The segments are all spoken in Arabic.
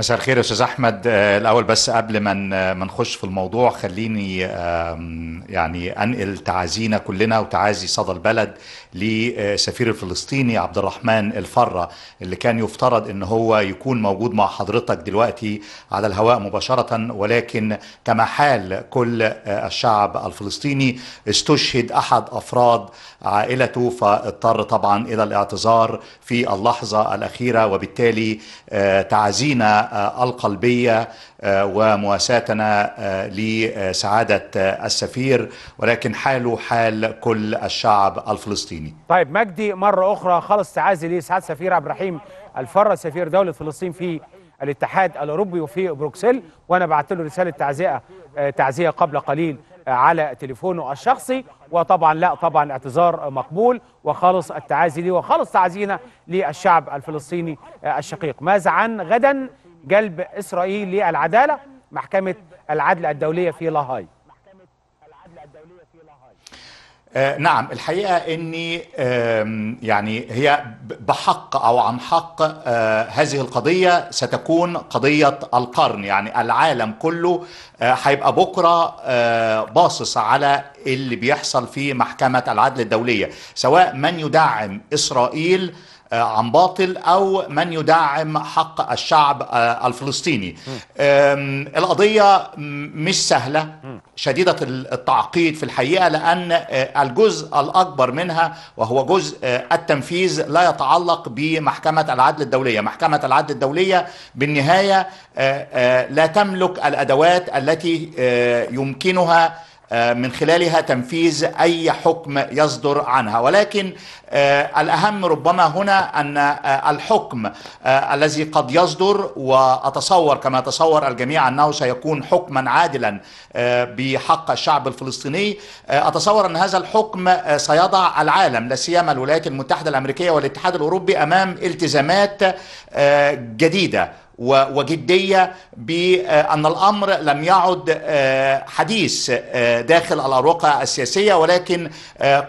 مساء الخير يا استاذ احمد آه، الاول بس قبل ما آه، ما نخش في الموضوع خليني يعني انقل تعازينا كلنا وتعازي صدى البلد لسفير آه، الفلسطيني عبد الرحمن الفره اللي كان يفترض ان هو يكون موجود مع حضرتك دلوقتي على الهواء مباشره ولكن كما حال كل الشعب الفلسطيني استشهد احد افراد عائلته فاضطر طبعا الى الاعتذار في اللحظه الاخيره وبالتالي تعازينا آه، القلبيه آه، ومواساتنا آه، لسعاده السفير ولكن حاله حال كل الشعب الفلسطيني. طيب مجدي مره اخرى خالص تعازي لسعاده السفير عبد الرحيم الفره سفير دوله فلسطين في الاتحاد الاوروبي وفي بروكسل وانا بعت له رساله تعزئه تعزيه قبل قليل على تليفونه الشخصي وطبعا لا طبعا اعتذار مقبول وخالص التعازي لي وخالص تعزينا للشعب الفلسطيني الشقيق ماذا عن غدا جلب إسرائيل للعدالة محكمة العدل الدولية في لاهاي آه نعم الحقيقة أني آه يعني هي بحق أو عن حق آه هذه القضية ستكون قضية القرن يعني العالم كله هيبقى آه، بكرة آه، باصص على اللي بيحصل في محكمة العدل الدولية سواء من يدعم إسرائيل آه، عن باطل او من يدعم حق الشعب آه، الفلسطيني القضيه مش سهله شديده التعقيد في الحقيقه لان آه، الجزء الاكبر منها وهو جزء التنفيذ لا يتعلق بمحكمه العدل الدوليه محكمه العدل الدوليه بالنهايه لا تملك الادوات التي يمكنها آه، من خلالها تنفيذ اي حكم يصدر عنها ولكن آه، الاهم ربما هنا ان آه، الحكم الذي قد يصدر واتصور كما يتصور الجميع انه سيكون حكما عادلا بحق الشعب الفلسطيني اتصور ان هذا الحكم سيضع العالم لا سيما الولايات المتحده الامريكيه والاتحاد الاوروبي امام التزامات جديده وجديه بان آه، الامر لم يعد آه، حديث آه، داخل الاروقه السياسيه ولكن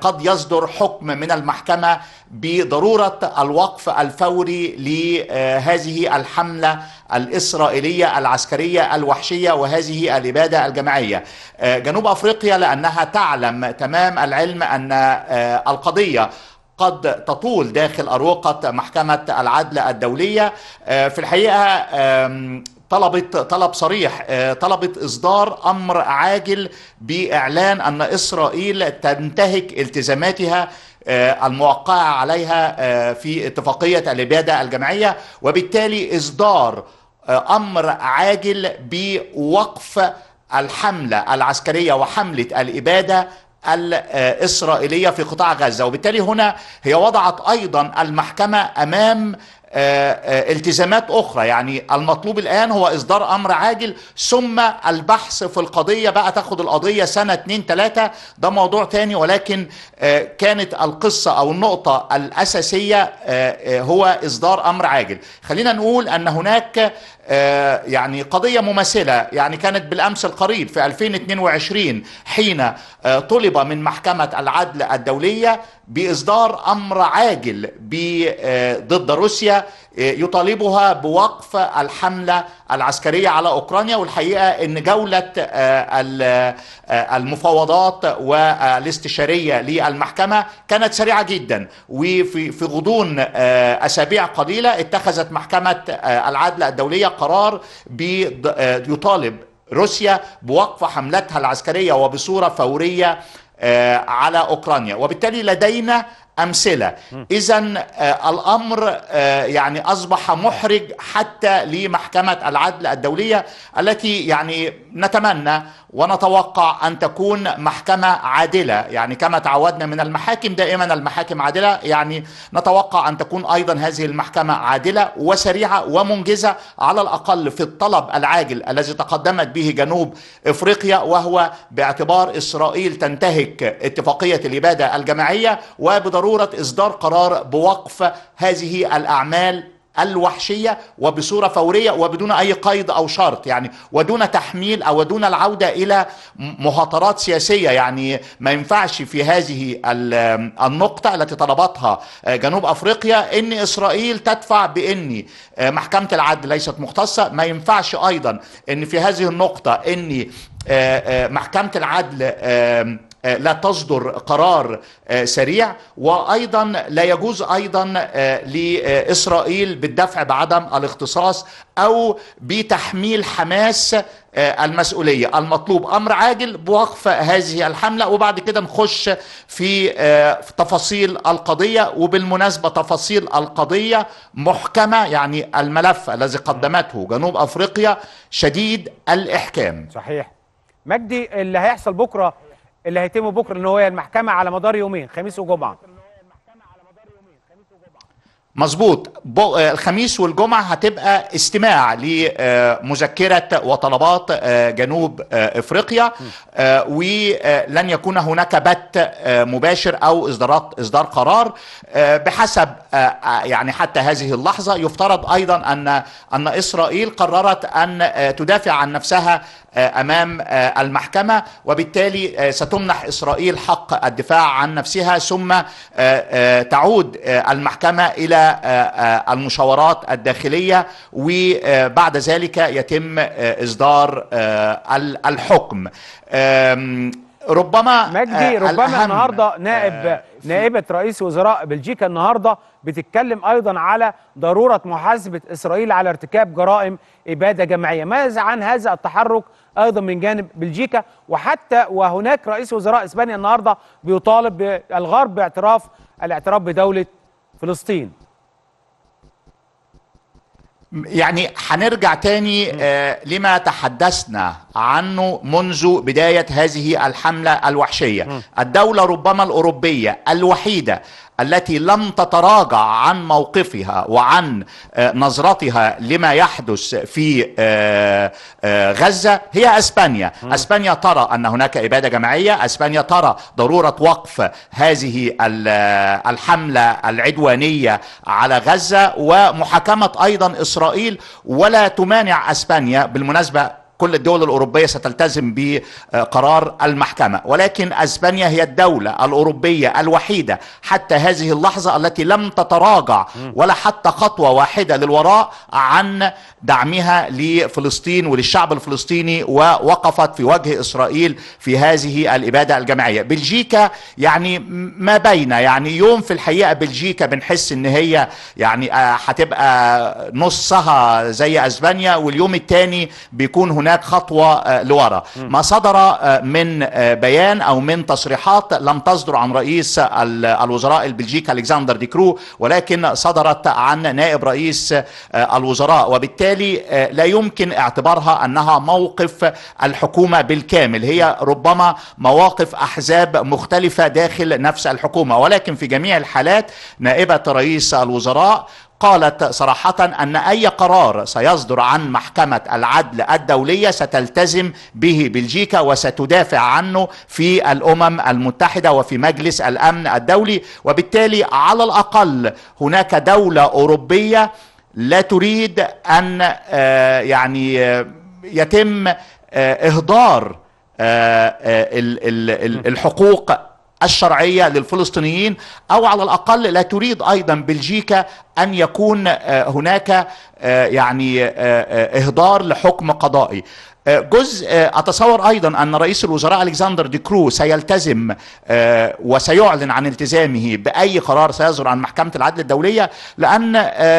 قد يصدر حكم من المحكمه بضروره الوقف الفوري لهذه الحمله الاسرائيليه العسكريه الوحشيه وهذه الاباده الجماعيه. جنوب افريقيا لانها تعلم تمام العلم ان القضيه قد تطول داخل أروقة محكمة العدل الدولية آه، في الحقيقة طلبت طلب صريح آه، طلبت اصدار امر عاجل باعلان ان اسرائيل تنتهك التزاماتها آه، الموقعه عليها في اتفاقيه الاباده الجماعيه وبالتالي اصدار امر عاجل بوقف الحمله العسكريه وحمله الاباده الاسرائيليه في قطاع غزه وبالتالي هنا هي وضعت ايضا المحكمه امام آه، آه، التزامات اخرى يعني المطلوب الان هو اصدار امر عاجل ثم البحث في القضيه بقى تاخد القضيه سنه اتنين تلاته ده موضوع تاني ولكن آه، كانت القصه او النقطه الاساسيه هو اصدار امر عاجل خلينا نقول ان هناك يعني قضية مماثلة يعني كانت بالأمس القريب في 2022 حين طلب من محكمة العدل الدولية بإصدار أمر عاجل ضد روسيا يطالبها بوقف الحملة العسكرية على أوكرانيا والحقيقة أن جولة آه، آه، المفاوضات والاستشارية للمحكمة كانت سريعة جدا وفي غضون آه، أسابيع قليلة اتخذت محكمة العدل الدولية قرار يطالب روسيا بوقف حملتها العسكرية وبصورة فورية على أوكرانيا وبالتالي لدينا امثله اذا آه، الامر آه، يعني اصبح محرج حتى لمحكمه العدل الدوليه التي يعني نتمنى ونتوقع ان تكون محكمه عادله يعني كما تعودنا من المحاكم دائما المحاكم عادله يعني نتوقع ان تكون ايضا هذه المحكمه عادله وسريعه ومنجزه على الاقل في الطلب العاجل الذي تقدمت به جنوب افريقيا وهو باعتبار اسرائيل تنتهك اتفاقيه الاباده الجماعيه وبضروره ضروره اصدار قرار بوقف هذه الاعمال الوحشية وبصورة فورية وبدون أي قيد أو شرط يعني ودون تحميل أو دون العودة إلى مهاترات سياسية يعني ما ينفعش في هذه النقطة التي طلبتها جنوب أفريقيا أن إسرائيل تدفع بأن محكمة العدل ليست مختصة ما ينفعش أيضا أن في هذه النقطة أن آه، آه، محكمة العدل آه، لا تصدر قرار آه، سريع وايضا لا يجوز ايضا آه، لاسرائيل بالدفع بعدم الاختصاص او بتحميل حماس المسؤوليه المطلوب امر عاجل بوقف هذه الحمله وبعد كده نخش في تفاصيل القضيه وبالمناسبه تفاصيل القضيه محكمه يعني الملف الذي قدمته جنوب افريقيا شديد الاحكام صحيح مجدي اللي هيحصل بكره اللي هيتم بكره ان هو المحكمه على مدار يومين خميس وجمعه مظبوط آه، الخميس والجمعة هتبقى استماع لمذكرة وطلبات آه، جنوب آه، افريقيا ولن يكون هناك بت مباشر او اصدارات اصدار قرار بحسب يعني حتى هذه اللحظة يفترض ايضا ان ان اسرائيل قررت ان تدافع عن نفسها امام المحكمه وبالتالي ستمنح اسرائيل حق الدفاع عن نفسها ثم تعود المحكمه الى المشاورات الداخليه وبعد ذلك يتم آه، اصدار آه، الحكم ربما مجدي آه، ربما النهارده نائب نائبه رئيس وزراء بلجيكا النهارده بتتكلم ايضا على ضروره محاسبه اسرائيل على ارتكاب جرائم اباده جماعيه، ماذا عن هذا التحرك ايضا من جانب بلجيكا وحتى وهناك رئيس وزراء اسبانيا النهارده بيطالب الغرب باعتراف الاعتراف بدوله فلسطين. يعني هنرجع تاني آه، لما تحدثنا عنه منذ بداية هذه الحملة الوحشية الدولة ربما الأوروبية الوحيدة التي لم تتراجع عن موقفها وعن آه، نظرتها لما يحدث في آه، آه، غزة هي أسبانيا أسبانيا ترى أن هناك إبادة جماعية أسبانيا ترى ضرورة وقف هذه الحملة العدوانية على غزة ومحاكمة أيضا إسرائيل ولا تمانع أسبانيا بالمناسبة كل الدول الأوروبية ستلتزم بقرار المحكمة ولكن أسبانيا هي الدولة الأوروبية الوحيدة حتى هذه اللحظة التي لم تتراجع ولا حتى خطوة واحدة للوراء عن دعمها لفلسطين وللشعب الفلسطيني ووقفت في وجه إسرائيل في هذه الإبادة الجماعية بلجيكا يعني ما بين يعني يوم في الحقيقة بلجيكا بنحس إن هي يعني آه، هتبقى نصها زي أسبانيا واليوم الثاني بيكون هناك هناك خطوه آه، لورا ما صدر آه، من آه، بيان او من تصريحات لم تصدر عن رئيس الوزراء البلجيكي الكسندر دي كرو ولكن صدرت عن نائب رئيس الوزراء وبالتالي لا يمكن اعتبارها انها موقف الحكومه بالكامل هي ربما مواقف احزاب مختلفه داخل نفس الحكومه ولكن في جميع الحالات نائبه رئيس الوزراء قالت صراحة أن أي قرار سيصدر عن محكمة العدل الدولية ستلتزم به بلجيكا وستدافع عنه في الأمم المتحدة وفي مجلس الأمن الدولي وبالتالي على الأقل هناك دولة أوروبية لا تريد أن آه، يعني آه، يتم آه، إهدار الحقوق الشرعيه للفلسطينيين او على الاقل لا تريد ايضا بلجيكا ان يكون آه، هناك آه، يعني آه، اهدار لحكم قضائي جزء اتصور ايضا ان رئيس الوزراء الكسندر دي كرو سيلتزم وسيعلن عن التزامه باي قرار سيصدر عن محكمه العدل الدوليه لان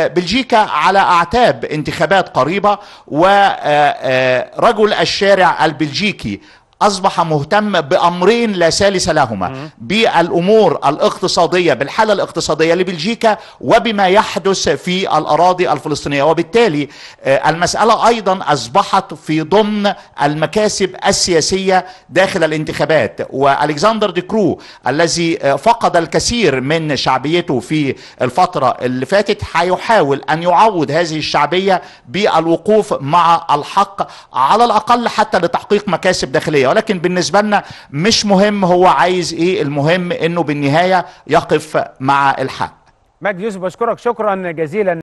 بلجيكا على اعتاب انتخابات قريبه ورجل الشارع البلجيكي اصبح مهتم بامرين لا ثالث لهما بالامور الاقتصاديه بالحاله الاقتصاديه لبلجيكا وبما يحدث في الاراضي الفلسطينيه وبالتالي آه، المساله ايضا اصبحت في ضمن المكاسب السياسيه داخل الانتخابات والكسندر دي كرو الذي آه، فقد الكثير من شعبيته في الفتره اللي فاتت هيحاول ان يعوض هذه الشعبيه بالوقوف مع الحق على الاقل حتى لتحقيق مكاسب داخليه ولكن بالنسبه لنا مش مهم هو عايز ايه المهم انه بالنهايه يقف مع الحق مجد يوسف بشكرك شكرا جزيلا